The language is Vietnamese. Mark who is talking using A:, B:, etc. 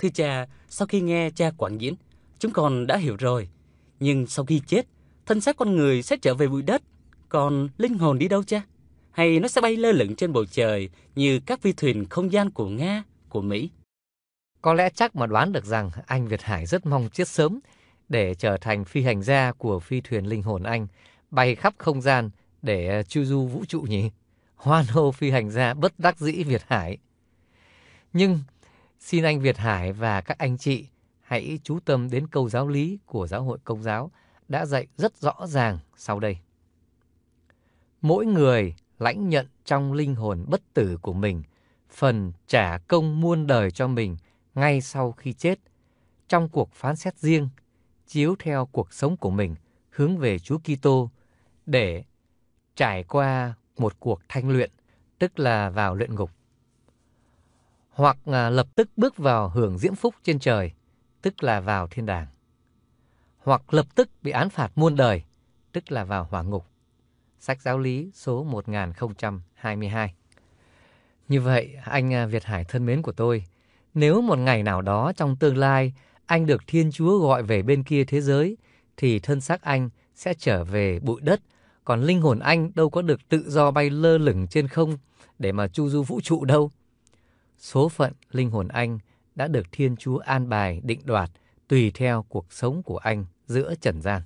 A: Thưa cha, sau khi nghe cha quảng diễn, chúng con đã hiểu rồi. Nhưng sau khi chết, thân xác con người sẽ trở về bụi đất, còn linh hồn đi đâu cha? Hay nó sẽ bay lơ lửng trên bầu trời như các phi thuyền không gian của Nga, của Mỹ?
B: Có lẽ chắc mà đoán được rằng anh Việt Hải rất mong chết sớm để trở thành phi hành gia của phi thuyền linh hồn anh, bay khắp không gian để chu du vũ trụ nhỉ? Hoan hô phi hành gia bất đắc dĩ Việt Hải. Nhưng Xin anh Việt Hải và các anh chị hãy chú tâm đến câu giáo lý của giáo hội công giáo đã dạy rất rõ ràng sau đây. Mỗi người lãnh nhận trong linh hồn bất tử của mình phần trả công muôn đời cho mình ngay sau khi chết trong cuộc phán xét riêng chiếu theo cuộc sống của mình hướng về Chúa Kitô để trải qua một cuộc thanh luyện, tức là vào luyện ngục hoặc à, lập tức bước vào hưởng diễm phúc trên trời, tức là vào thiên đàng, hoặc lập tức bị án phạt muôn đời, tức là vào hỏa ngục. Sách giáo lý số 1022. Như vậy, anh à, Việt Hải thân mến của tôi, nếu một ngày nào đó trong tương lai anh được Thiên Chúa gọi về bên kia thế giới, thì thân xác anh sẽ trở về bụi đất, còn linh hồn anh đâu có được tự do bay lơ lửng trên không để mà chu du vũ trụ đâu số phận linh hồn anh đã được Thiên Chúa an bài định đoạt tùy theo cuộc sống của anh giữa trần gian.